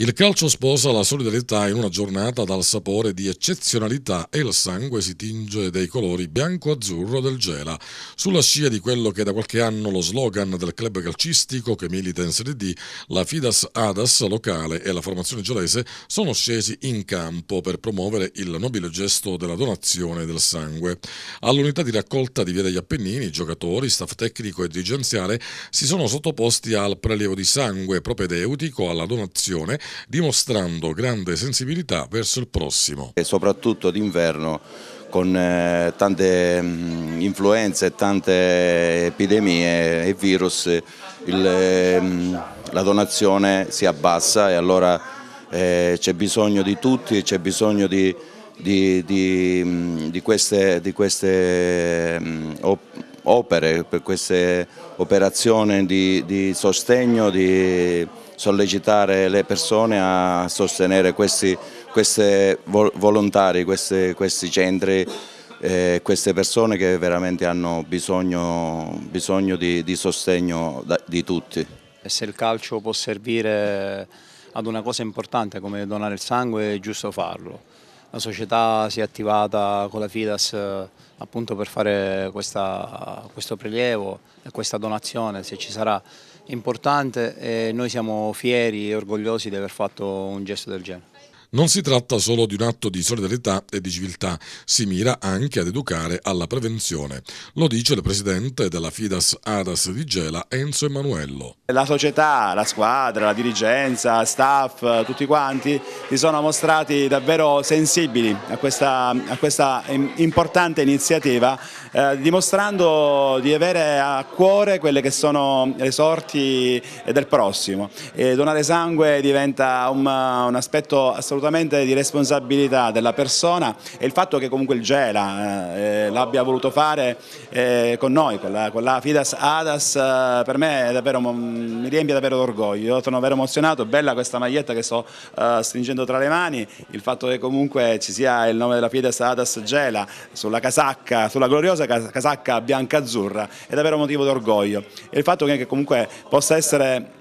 Il calcio sposa la solidarietà in una giornata dal sapore di eccezionalità e il sangue si tinge dei colori bianco-azzurro del Gela, sulla scia di quello che da qualche anno lo slogan del club calcistico che milita in Serie D, la Fidas Adas locale e la formazione gelese sono scesi in campo per promuovere il nobile gesto della donazione del sangue. All'unità di raccolta di Via degli Appennini, giocatori, staff tecnico e dirigenziale si sono sottoposti al prelievo di sangue propedeutico alla donazione dimostrando grande sensibilità verso il prossimo. E soprattutto d'inverno con eh, tante mh, mm, influenze, tante epidemie e virus, il, eh, mm, la donazione si abbassa e allora eh, c'è bisogno di tutti, c'è bisogno di, di, di, mm, di queste, queste mh, opere, per queste operazioni di, di sostegno, di sollecitare le persone a sostenere questi, questi volontari, questi, questi centri, eh, queste persone che veramente hanno bisogno, bisogno di, di, sostegno da, di tutti. E se il calcio può servire ad una cosa importante come donare il sangue è giusto farlo la società si è attivata con la FIDAS eh, appunto per fare questa, questo prelievo e questa donazione se ci sarà importante e noi siamo fieri e orgogliosi di aver fatto un gesto del genere. Non si tratta solo di un atto di solidarietà e di civiltà, si mira anche ad educare alla prevenzione. Lo dice il presidente della Fidas Adas di Gela, Enzo Emanuello. La società, la squadra, la dirigenza, staff, tutti quanti si sono mostrati davvero sensibili a questa, a questa importante iniziativa, eh, dimostrando di avere a cuore quelle che sono le sorti del prossimo. E donare sangue diventa un, un aspetto assolutamente assolutamente di responsabilità della persona e il fatto che comunque il Gela eh, eh l'abbia voluto fare eh, con noi, con la, con la Fidas Adas, eh, per me davvero, mm, mi riempie davvero d'orgoglio, sono davvero emozionato, bella questa maglietta che sto eh, stringendo tra le mani, il fatto che comunque ci sia il nome della Fidas Adas Gela sulla casacca, sulla gloriosa casacca bianca-azzurra, è davvero motivo d'orgoglio e il fatto che comunque possa essere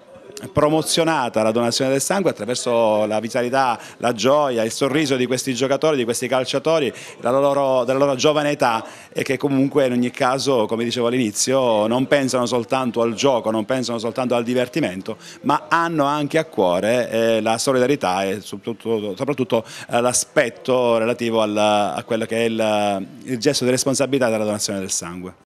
promozionata la donazione del sangue attraverso la vitalità, la gioia, il sorriso di questi giocatori, di questi calciatori, della loro, della loro giovane età e che comunque in ogni caso, come dicevo all'inizio, non pensano soltanto al gioco, non pensano soltanto al divertimento, ma hanno anche a cuore eh, la solidarietà e soprattutto, soprattutto eh, l'aspetto relativo alla, a quello che è il, il gesto di responsabilità della donazione del sangue.